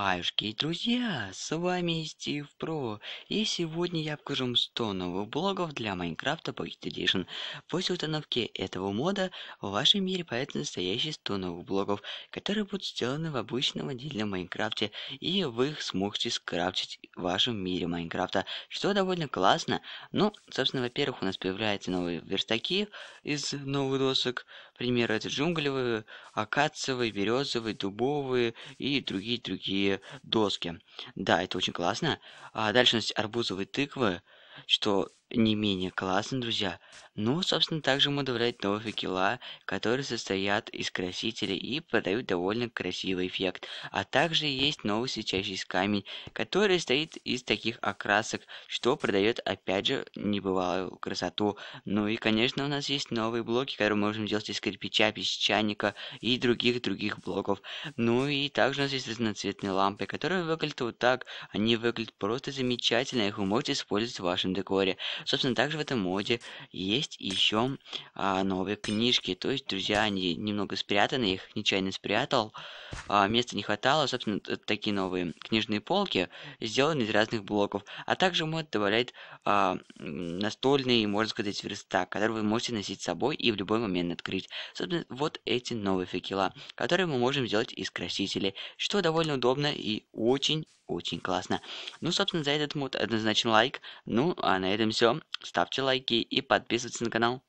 Хаюшки, друзья, с вами Стив Про, и сегодня я покажу вам 100 новых блогов для Майнкрафта Pocket Edition. После установки этого мода в вашем мире появится настоящие 100 новых блогов, которые будут сделаны в обычном отделе Майнкрафте, и вы их сможете скрафтить в вашем мире Майнкрафта, что довольно классно. Ну, собственно, во-первых, у нас появляются новые верстаки из новых досок, примеры это джунглевые, акациевые, березовые, дубовые и другие-другие такие доски. Да, это очень классно. А дальше у нас арбузовые тыквы, что не менее классно, друзья. Ну, собственно, также мы добавляем новые факела, которые состоят из красителя и подают довольно красивый эффект. А также есть новый светящийся камень, который состоит из таких окрасок, что продает, опять же, небывалую красоту. Ну и, конечно, у нас есть новые блоки, которые мы можем сделать из кирпича, песчаника и других-других блоков. Ну и также у нас есть разноцветные лампы, которые выглядят вот так. Они выглядят просто замечательно, их вы можете использовать в вашем декоре. Собственно, также в этом моде есть еще а, новые книжки. То есть, друзья, они немного спрятаны, их нечаянно спрятал. А, места не хватало. Собственно, такие новые книжные полки сделаны из разных блоков. А также мод добавляет а, настольный, можно сказать, верстак, который вы можете носить с собой и в любой момент открыть. Собственно, вот эти новые факела, которые мы можем сделать из красителей, что довольно удобно и очень-очень классно. Ну, собственно, за этот мод однозначно лайк. Ну, а на этом все. Ставьте лайки и подписывайтесь на канал.